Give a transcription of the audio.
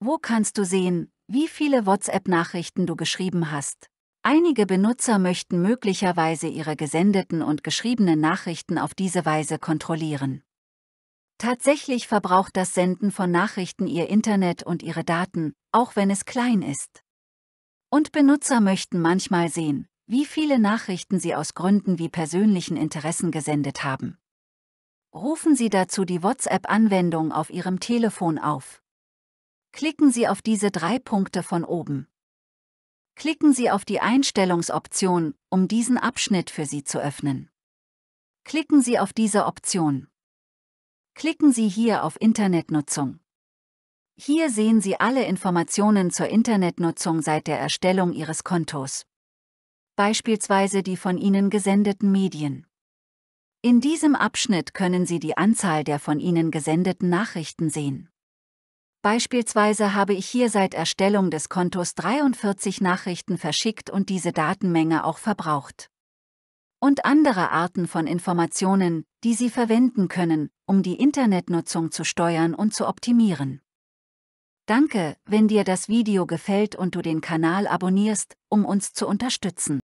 Wo kannst du sehen, wie viele WhatsApp-Nachrichten du geschrieben hast? Einige Benutzer möchten möglicherweise ihre gesendeten und geschriebenen Nachrichten auf diese Weise kontrollieren. Tatsächlich verbraucht das Senden von Nachrichten ihr Internet und ihre Daten, auch wenn es klein ist. Und Benutzer möchten manchmal sehen, wie viele Nachrichten sie aus Gründen wie persönlichen Interessen gesendet haben. Rufen Sie dazu die WhatsApp-Anwendung auf Ihrem Telefon auf. Klicken Sie auf diese drei Punkte von oben. Klicken Sie auf die Einstellungsoption, um diesen Abschnitt für Sie zu öffnen. Klicken Sie auf diese Option. Klicken Sie hier auf Internetnutzung. Hier sehen Sie alle Informationen zur Internetnutzung seit der Erstellung Ihres Kontos. Beispielsweise die von Ihnen gesendeten Medien. In diesem Abschnitt können Sie die Anzahl der von Ihnen gesendeten Nachrichten sehen. Beispielsweise habe ich hier seit Erstellung des Kontos 43 Nachrichten verschickt und diese Datenmenge auch verbraucht. Und andere Arten von Informationen, die Sie verwenden können, um die Internetnutzung zu steuern und zu optimieren. Danke, wenn dir das Video gefällt und du den Kanal abonnierst, um uns zu unterstützen.